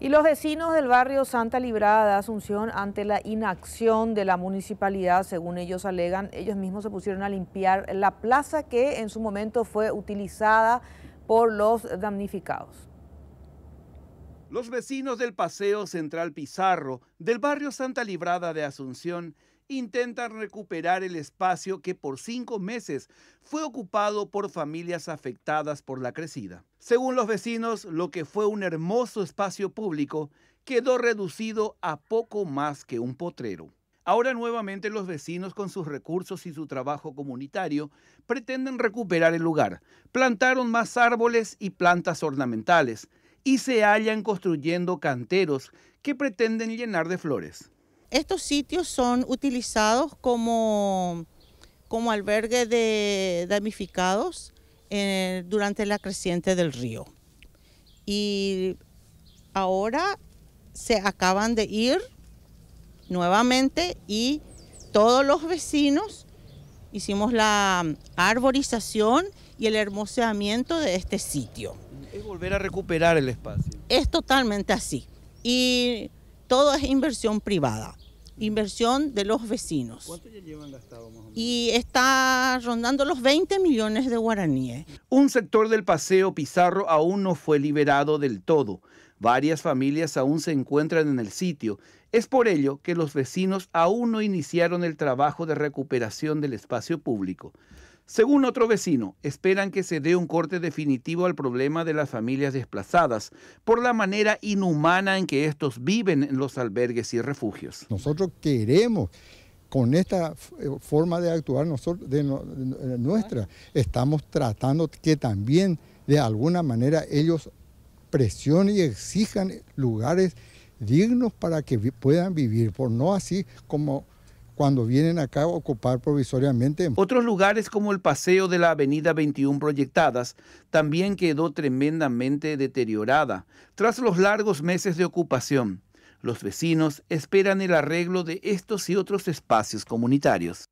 Y los vecinos del barrio Santa Librada de Asunción, ante la inacción de la municipalidad, según ellos alegan, ellos mismos se pusieron a limpiar la plaza que en su momento fue utilizada por los damnificados. Los vecinos del Paseo Central Pizarro, del barrio Santa Librada de Asunción, intentan recuperar el espacio que por cinco meses fue ocupado por familias afectadas por la crecida. Según los vecinos, lo que fue un hermoso espacio público quedó reducido a poco más que un potrero. Ahora nuevamente los vecinos con sus recursos y su trabajo comunitario pretenden recuperar el lugar. Plantaron más árboles y plantas ornamentales y se hallan construyendo canteros que pretenden llenar de flores. Estos sitios son utilizados como, como albergue de damnificados eh, durante la creciente del río. Y ahora se acaban de ir nuevamente y todos los vecinos hicimos la arborización y el hermoseamiento de este sitio. Es volver a recuperar el espacio. Es totalmente así. Y todo es inversión privada, inversión de los vecinos. ¿Cuánto ya llevan gastado Y está rondando los 20 millones de guaraníes. Un sector del paseo Pizarro aún no fue liberado del todo. Varias familias aún se encuentran en el sitio. Es por ello que los vecinos aún no iniciaron el trabajo de recuperación del espacio público. Según otro vecino, esperan que se dé un corte definitivo al problema de las familias desplazadas por la manera inhumana en que estos viven en los albergues y refugios. Nosotros queremos con esta eh, forma de actuar nosotros, nuestra, estamos tratando que también de alguna manera ellos presionen y exijan lugares dignos para que puedan vivir, por no así como cuando vienen acá a ocupar provisoriamente. Otros lugares como el paseo de la Avenida 21 Proyectadas también quedó tremendamente deteriorada tras los largos meses de ocupación. Los vecinos esperan el arreglo de estos y otros espacios comunitarios.